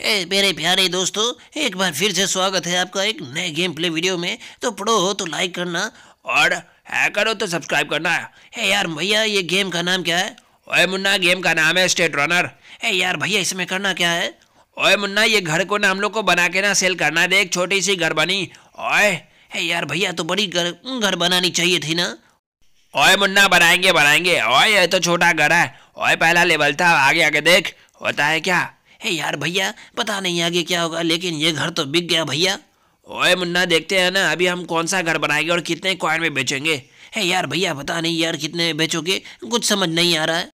ए, मेरे प्यारे दोस्तों एक बार फिर से स्वागत है आपका एक नए गेम प्ले वीडियो में तो पढ़ो हो तो लाइक करना और है करो तो सब्सक्राइब करना है यार भैया ये गेम का नाम क्या है ओए मुन्ना गेम का नाम है स्टेट रनर ए यार भैया इसमें करना क्या है ओए मुन्ना ये घर को ना हम लोग को बना के ना सेल करना है एक छोटी सी घर बनी ओए है यार भैया तो बड़ी घर घर बनानी चाहिए थी ना ओए मुन्ना बनाएंगे बनाएंगे ओए ये तो छोटा घर है ओए पहला लेवल था आगे आगे देख होता है क्या हे यार भैया पता नहीं आगे क्या होगा लेकिन ये घर तो बिक गया भैया ओए मुन्ना देखते हैं ना अभी हम कौन सा घर बनाएंगे और कितने क्वाइन में बेचेंगे है यार भैया पता नहीं यार कितने में बेचोगे कुछ समझ नहीं आ रहा है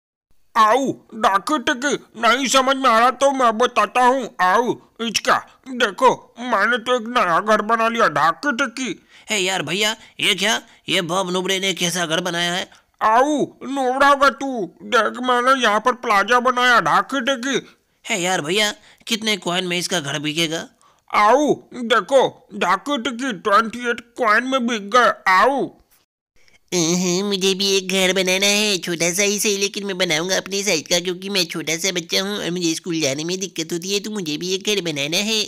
आओ डाकू टक नहीं समझ में आ रहा तो मैं बताता हूँ आओ इचका देखो मैंने तो एक नया घर बना लिया डाकू टकी है यार भैया ये क्या ये बॉब नुबड़े ने कैसा घर बनाया है आओ नोबड़ा का तू देख मैंने यहाँ पर प्लाजा बनाया ढाकी टिकी है यार भैया कितने कॉइन में इसका घर बिकेगा आओ देखो डाकट की ट्वेंटी एट कॉइन में बिक गए आओ मुझे भी एक घर बनाना है छोटा सा ही सही लेकिन मैं बनाऊंगा अपने साइज का क्योंकि मैं छोटा सा बच्चा हूँ और मुझे स्कूल जाने में दिक्कत होती है तो मुझे भी एक घर बनाना है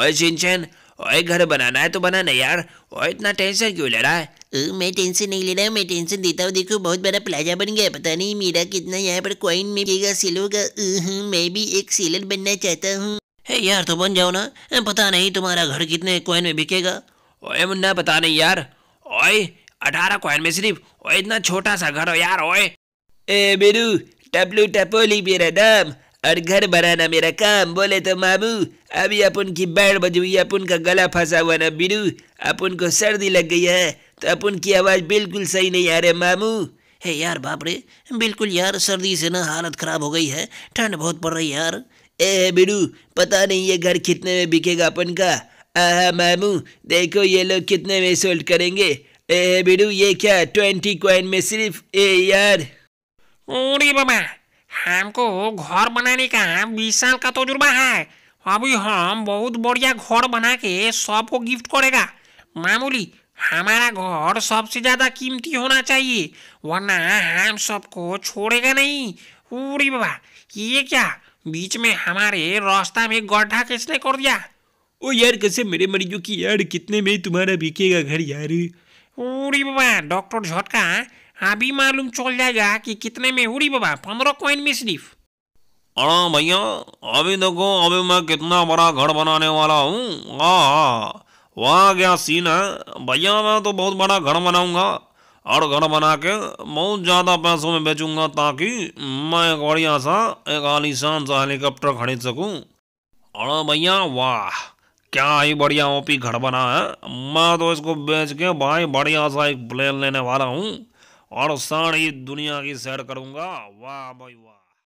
ओए शिनचैन ओए घर बनाना है तो बनाना यार ओए इतना टेंशन क्यों ले रहा है ओ, मैं टेंशन नहीं ले रहा हूँ मैं टेंशन देता हूँ देखो बहुत बड़ा प्लाजा बन गया पता नहीं मेरा कितना यहाँ पर कॉइन मिलेगा सिलो का हाँ, मैं भी एक सेलर बनना चाहता हूँ हे यार तो बन जाओ ना पता नहीं तुम्हारा घर कितने कॉइन में बिकेगा ओए मुन्ना पता नहीं यार ओए अठारह कॉइन में सिर्फ ओए इतना छोटा सा घर हो यार ओए ए बिरू टपलू टपोली मेरा नाम और घर बनाना मेरा काम बोले तो मामू अभी अपन की बैंड बजुई अपन का गला फंसा हुआ ना बिरू अपन को सर्दी लग गई है तो अपन की आवाज़ बिल्कुल सही नहीं आ रहे मामू हे यार बाप रे बिल्कुल यार सर्दी से ना हालत ख़राब हो गई है ठंड बहुत पड़ रही यार ए बिरू पता नहीं ये घर कितने में बिकेगा अपन का आह मामू देखो ये लोग कितने में सोल्ड करेंगे ए बिरू ये क्या ट्वेंटी क्वाइन में सिर्फ ए यार बाबा हमको घर बनाने का बीस साल का तजुर्बा है अभी हम बहुत बढ़िया घर बना के सबको गिफ्ट करेगा मामूली हमारा घर सबसे ज़्यादा कीमती होना चाहिए वरना हम सबको छोड़ेगा नहीं पूरी बाबा ये क्या बीच में हमारे रास्ता में गड्ढा किसने कर दिया ओ यार कैसे मेरे मरीजों की यार कितने में तुम्हारा बिकेगा घर यार उड़ी बाबा डॉक्टर झटका हाँ, अभी मालूम चल जाएगा कि कितने में उड़ी बाबा पंद्रह कॉइन में सिर्फ अरे भैया अभी देखो अभी मैं कितना बड़ा घर बनाने वाला हूँ वहाँ वाह क्या सीन है भैया मैं तो बहुत बड़ा घर बनाऊंगा और घर बना के बहुत ज़्यादा पैसों में बेचूंगा ताकि मैं एक बढ़िया सा एक आलीशान सा हेलीकॉप्टर खरीद सकूँ अरे भैया वाह क्या ही बढ़िया ओपी घर बना है मैं तो इसको बेच के भाई बढ़िया सा एक प्लेन लेने वाला हूँ और सारी दुनिया की सैर करूँगा वाह भाई वाह